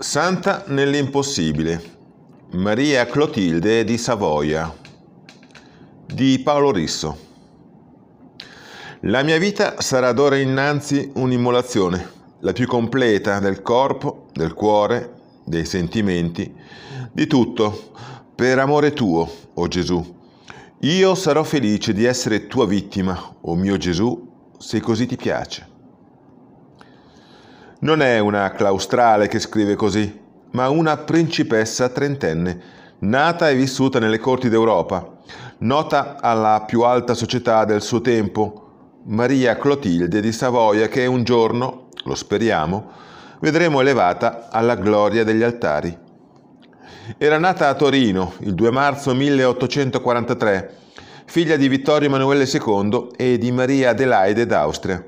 Santa nell'impossibile. Maria Clotilde di Savoia di Paolo Risso. La mia vita sarà d'ora innanzi un'immolazione, la più completa del corpo, del cuore, dei sentimenti, di tutto, per amore tuo, o oh Gesù. Io sarò felice di essere tua vittima, o oh mio Gesù, se così ti piace. Non è una claustrale che scrive così, ma una principessa trentenne, nata e vissuta nelle corti d'Europa, nota alla più alta società del suo tempo, Maria Clotilde di Savoia, che un giorno, lo speriamo, vedremo elevata alla gloria degli altari. Era nata a Torino il 2 marzo 1843, figlia di Vittorio Emanuele II e di Maria Adelaide d'Austria.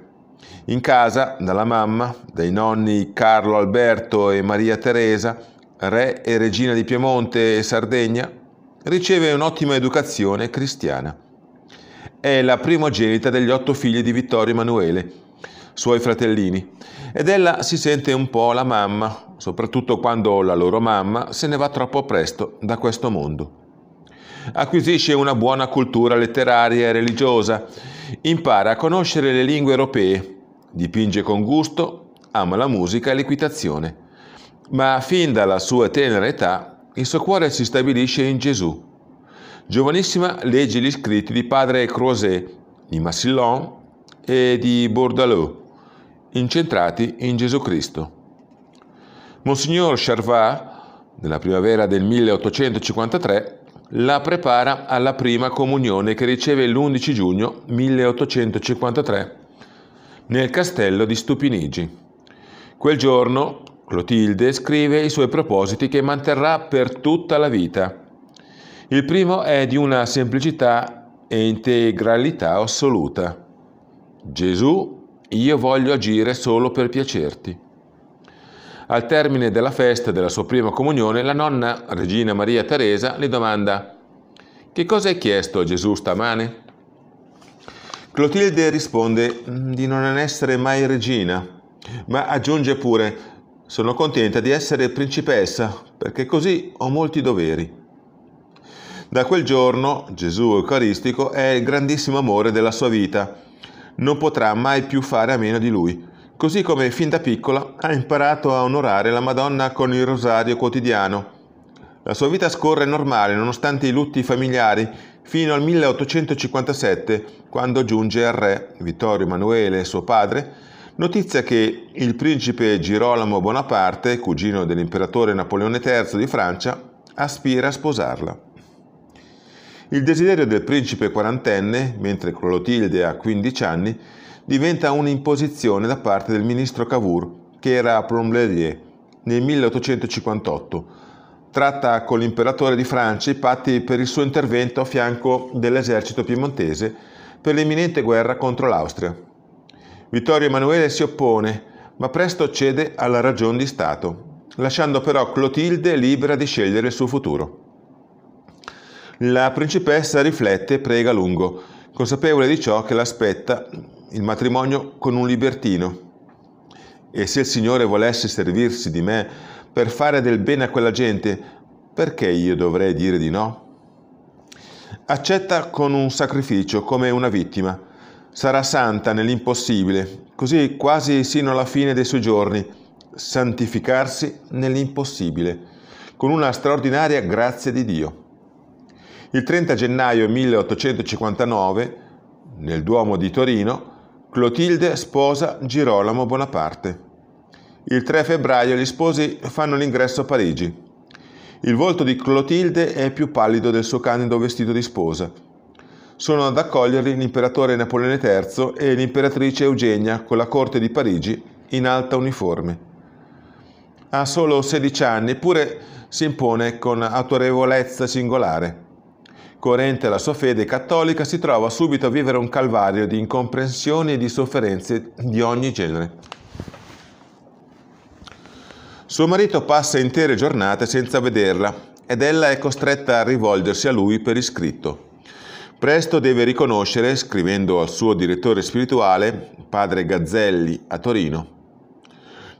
In casa, dalla mamma, dai nonni Carlo Alberto e Maria Teresa, re e regina di Piemonte e Sardegna, riceve un'ottima educazione cristiana. È la primogenita degli otto figli di Vittorio Emanuele, suoi fratellini, ed ella si sente un po' la mamma, soprattutto quando la loro mamma se ne va troppo presto da questo mondo. Acquisisce una buona cultura letteraria e religiosa, impara a conoscere le lingue europee, Dipinge con gusto, ama la musica e l'equitazione. Ma fin dalla sua tenera età il suo cuore si stabilisce in Gesù. Giovanissima legge gli scritti di padre Crozet, di Massillon e di Bordeaux, incentrati in Gesù Cristo. Monsignor Charvat, nella primavera del 1853, la prepara alla prima comunione che riceve l'11 giugno 1853 nel castello di Stupinigi. Quel giorno Clotilde scrive i suoi propositi che manterrà per tutta la vita. Il primo è di una semplicità e integralità assoluta. Gesù, io voglio agire solo per piacerti. Al termine della festa della sua prima comunione, la nonna, Regina Maria Teresa, le domanda, Che cosa hai chiesto a Gesù stamane? Clotilde risponde mm, di non essere mai regina, ma aggiunge pure sono contenta di essere principessa perché così ho molti doveri. Da quel giorno Gesù Eucaristico è il grandissimo amore della sua vita. Non potrà mai più fare a meno di lui, così come fin da piccola ha imparato a onorare la Madonna con il rosario quotidiano. La sua vita scorre normale nonostante i lutti familiari fino al 1857, quando giunge al re Vittorio Emanuele, suo padre, notizia che il principe Girolamo Bonaparte, cugino dell'imperatore Napoleone III di Francia, aspira a sposarla. Il desiderio del principe quarantenne, mentre Clotilde ha 15 anni, diventa un'imposizione da parte del ministro Cavour, che era a Plomblerier nel 1858, tratta con l'imperatore di Francia i patti per il suo intervento a fianco dell'esercito piemontese per l'imminente guerra contro l'Austria. Vittorio Emanuele si oppone, ma presto cede alla ragion di Stato, lasciando però Clotilde libera di scegliere il suo futuro. La principessa riflette e prega a lungo, consapevole di ciò che l'aspetta il matrimonio con un libertino e se il Signore volesse servirsi di me per fare del bene a quella gente, perché io dovrei dire di no? Accetta con un sacrificio come una vittima. Sarà santa nell'impossibile, così quasi sino alla fine dei suoi giorni, santificarsi nell'impossibile, con una straordinaria grazia di Dio. Il 30 gennaio 1859, nel Duomo di Torino, Clotilde sposa Girolamo Bonaparte. Il 3 febbraio gli sposi fanno l'ingresso a Parigi. Il volto di Clotilde è più pallido del suo candido vestito di sposa. Sono ad accoglierli l'imperatore Napoleone III e l'imperatrice Eugenia con la corte di Parigi in alta uniforme. Ha solo 16 anni, eppure si impone con autorevolezza singolare. Coerente alla sua fede cattolica, si trova subito a vivere un calvario di incomprensioni e di sofferenze di ogni genere. Suo marito passa intere giornate senza vederla ed ella è costretta a rivolgersi a lui per iscritto. Presto deve riconoscere, scrivendo al suo direttore spirituale, padre Gazzelli a Torino,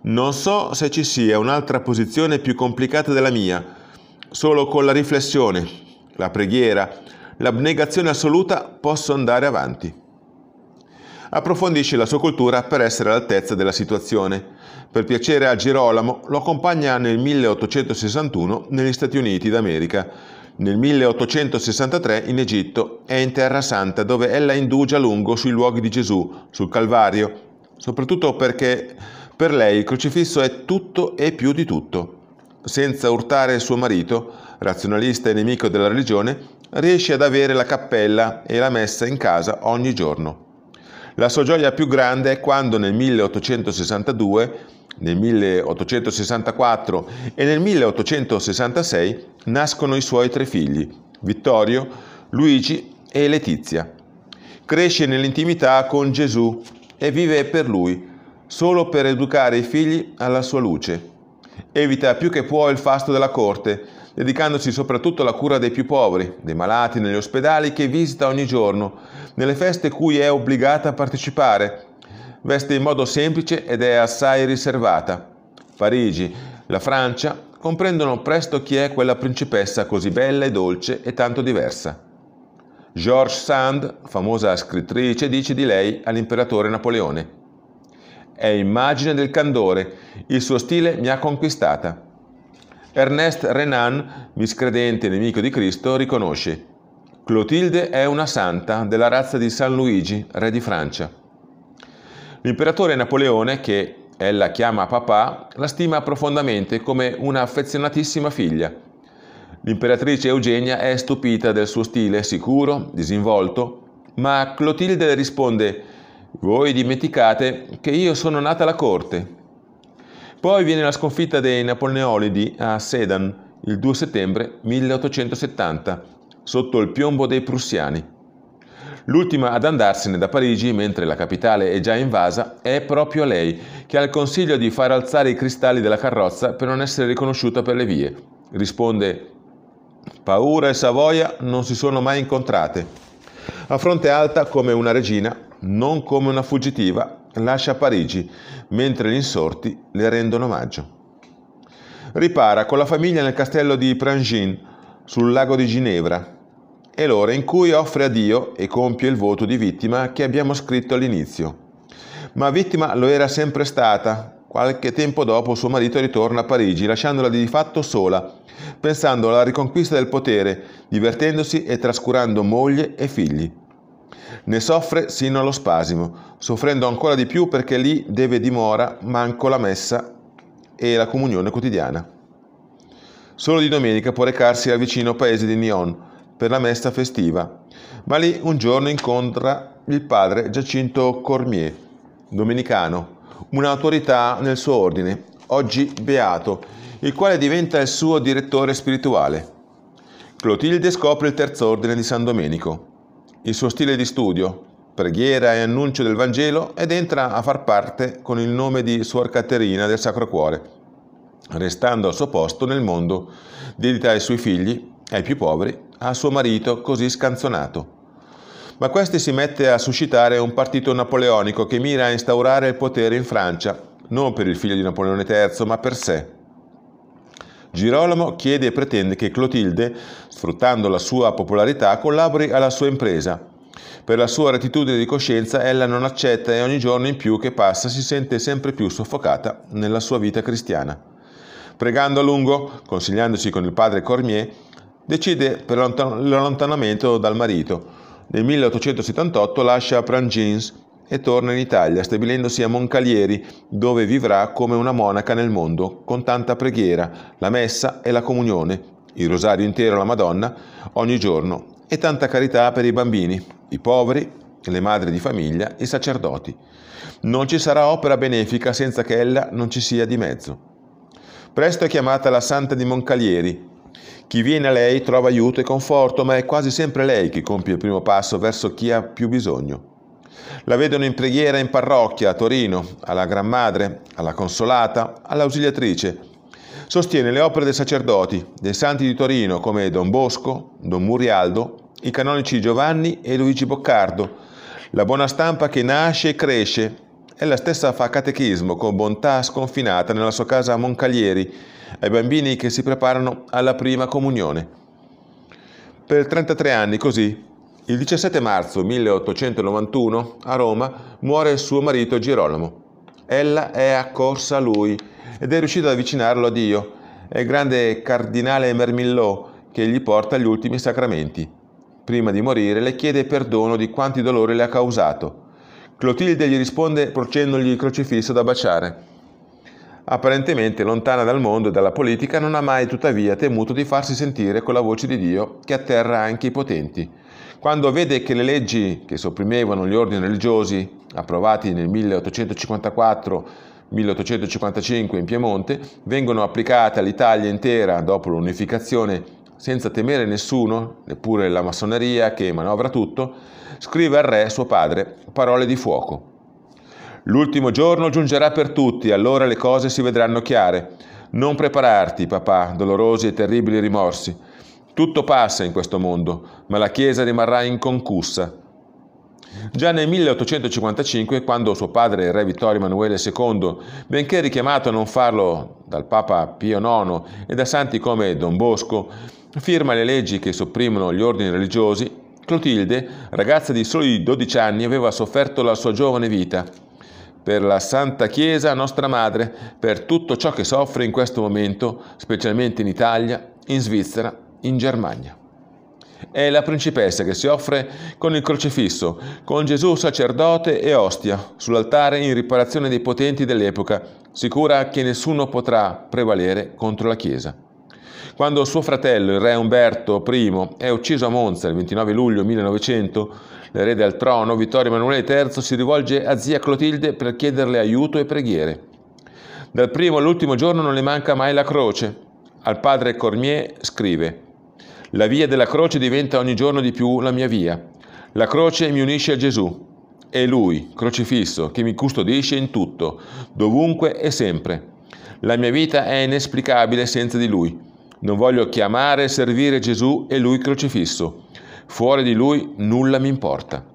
non so se ci sia un'altra posizione più complicata della mia, solo con la riflessione, la preghiera, l'abnegazione assoluta posso andare avanti approfondisce la sua cultura per essere all'altezza della situazione. Per piacere a Girolamo lo accompagna nel 1861 negli Stati Uniti d'America, nel 1863 in Egitto e in Terra Santa dove ella indugia a lungo sui luoghi di Gesù, sul Calvario, soprattutto perché per lei il crocifisso è tutto e più di tutto. Senza urtare suo marito, razionalista e nemico della religione, riesce ad avere la cappella e la messa in casa ogni giorno. La sua gioia più grande è quando nel 1862, nel 1864 e nel 1866 nascono i suoi tre figli, Vittorio, Luigi e Letizia. Cresce nell'intimità con Gesù e vive per lui, solo per educare i figli alla sua luce. Evita più che può il fasto della corte dedicandosi soprattutto alla cura dei più poveri, dei malati negli ospedali che visita ogni giorno, nelle feste cui è obbligata a partecipare. Veste in modo semplice ed è assai riservata. Parigi, la Francia, comprendono presto chi è quella principessa così bella e dolce e tanto diversa. George Sand, famosa scrittrice, dice di lei all'imperatore Napoleone. È immagine del candore, il suo stile mi ha conquistata. Ernest Renan, miscredente nemico di Cristo, riconosce Clotilde è una santa della razza di San Luigi, re di Francia. L'imperatore Napoleone, che ella chiama papà, la stima profondamente come una affezionatissima figlia. L'imperatrice Eugenia è stupita del suo stile sicuro, disinvolto, ma Clotilde risponde Voi dimenticate che io sono nata alla corte, poi viene la sconfitta dei Napoleolidi a Sedan il 2 settembre 1870 sotto il piombo dei prussiani. L'ultima ad andarsene da Parigi, mentre la capitale è già invasa, è proprio lei, che ha il consiglio di far alzare i cristalli della carrozza per non essere riconosciuta per le vie. Risponde: Paura e Savoia non si sono mai incontrate. A fronte alta come una regina, non come una fuggitiva, lascia Parigi, mentre gli insorti le rendono omaggio. Ripara con la famiglia nel castello di Prangin, sul lago di Ginevra, è l'ora in cui offre a Dio e compie il voto di vittima che abbiamo scritto all'inizio. Ma vittima lo era sempre stata. Qualche tempo dopo suo marito ritorna a Parigi, lasciandola di fatto sola, pensando alla riconquista del potere, divertendosi e trascurando moglie e figli. Ne soffre sino allo spasimo, soffrendo ancora di più perché lì deve dimora manco la messa e la comunione quotidiana. Solo di domenica può recarsi al vicino paese di Nyon per la messa festiva, ma lì un giorno incontra il padre Giacinto Cormier, domenicano, un'autorità nel suo ordine, oggi beato, il quale diventa il suo direttore spirituale. Clotilde scopre il terzo ordine di San Domenico, il suo stile di studio, preghiera e annuncio del Vangelo ed entra a far parte con il nome di Suor Caterina del Sacro Cuore, restando al suo posto nel mondo, dedita ai suoi figli, ai più poveri, a suo marito così scanzonato. Ma questi si mette a suscitare un partito napoleonico che mira a instaurare il potere in Francia, non per il figlio di Napoleone III, ma per sé. Girolamo chiede e pretende che Clotilde, sfruttando la sua popolarità, collabori alla sua impresa. Per la sua rettitudine di coscienza ella non accetta e ogni giorno in più che passa si sente sempre più soffocata nella sua vita cristiana. Pregando a lungo, consigliandosi con il padre Cormier, decide per l'allontanamento dal marito. Nel 1878 lascia Prangins e torna in Italia, stabilendosi a Moncalieri, dove vivrà come una monaca nel mondo, con tanta preghiera, la messa e la comunione, il rosario intero alla Madonna ogni giorno e tanta carità per i bambini, i poveri, le madri di famiglia, i sacerdoti. Non ci sarà opera benefica senza che ella non ci sia di mezzo. Presto è chiamata la Santa di Moncalieri. Chi viene a lei trova aiuto e conforto, ma è quasi sempre lei che compie il primo passo verso chi ha più bisogno. La vedono in preghiera in parrocchia a Torino, alla Gran Madre, alla Consolata, all'Ausiliatrice. Sostiene le opere dei sacerdoti, dei santi di Torino come Don Bosco, Don Murialdo, i canonici Giovanni e Luigi Boccardo. La buona stampa che nasce e cresce. Ella stessa fa catechismo con bontà sconfinata nella sua casa a Moncalieri, ai bambini che si preparano alla prima comunione. Per 33 anni così il 17 marzo 1891 a Roma muore suo marito Girolamo. Ella è accorsa a lui ed è riuscita ad avvicinarlo a Dio. È il grande cardinale Mermillò che gli porta gli ultimi sacramenti. Prima di morire le chiede perdono di quanti dolori le ha causato. Clotilde gli risponde porgendogli il crocifisso da baciare. Apparentemente lontana dal mondo e dalla politica, non ha mai tuttavia temuto di farsi sentire con la voce di Dio che atterra anche i potenti quando vede che le leggi che sopprimevano gli ordini religiosi, approvati nel 1854-1855 in Piemonte, vengono applicate all'Italia intera dopo l'unificazione senza temere nessuno, neppure la massoneria che manovra tutto, scrive al re suo padre parole di fuoco. L'ultimo giorno giungerà per tutti, allora le cose si vedranno chiare. Non prepararti, papà, dolorosi e terribili rimorsi. Tutto passa in questo mondo, ma la Chiesa rimarrà inconcussa. Già nel 1855, quando suo padre, il re Vittorio Emanuele II, benché richiamato a non farlo dal Papa Pio IX e da santi come Don Bosco, firma le leggi che sopprimono gli ordini religiosi, Clotilde, ragazza di soli 12 anni, aveva sofferto la sua giovane vita. Per la Santa Chiesa, nostra madre, per tutto ciò che soffre in questo momento, specialmente in Italia, in Svizzera in Germania. È la principessa che si offre con il crocifisso, con Gesù sacerdote e ostia, sull'altare in riparazione dei potenti dell'epoca, sicura che nessuno potrà prevalere contro la Chiesa. Quando suo fratello, il re Umberto I, è ucciso a Monza il 29 luglio 1900, l'erede al trono, Vittorio Emanuele III, si rivolge a zia Clotilde per chiederle aiuto e preghiere. Dal primo all'ultimo giorno non le manca mai la croce. Al padre Cormier scrive la via della croce diventa ogni giorno di più la mia via. La croce mi unisce a Gesù. È Lui, crocifisso, che mi custodisce in tutto, dovunque e sempre. La mia vita è inesplicabile senza di Lui. Non voglio chiamare e servire Gesù e Lui crocifisso. Fuori di Lui nulla mi importa.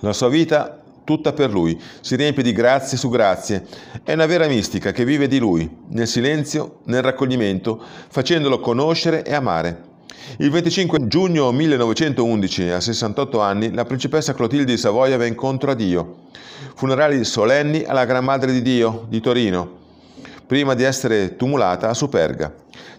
La sua vita, tutta per Lui, si riempie di grazie su grazie. È una vera mistica che vive di Lui, nel silenzio, nel raccoglimento, facendolo conoscere e amare. Il 25 giugno 1911, a 68 anni, la principessa Clotilde di Savoia va incontro a Dio. Funerali solenni alla Gran Madre di Dio di Torino, prima di essere tumulata a Superga.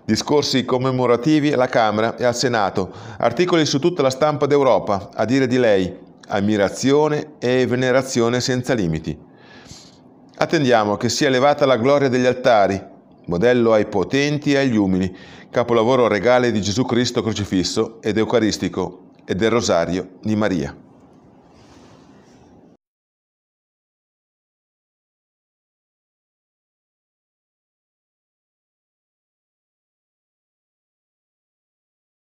Discorsi commemorativi alla Camera e al Senato, articoli su tutta la stampa d'Europa, a dire di lei, ammirazione e venerazione senza limiti. Attendiamo che sia elevata la gloria degli altari, modello ai potenti e agli umili, capolavoro regale di Gesù Cristo crocifisso ed eucaristico e del rosario di Maria.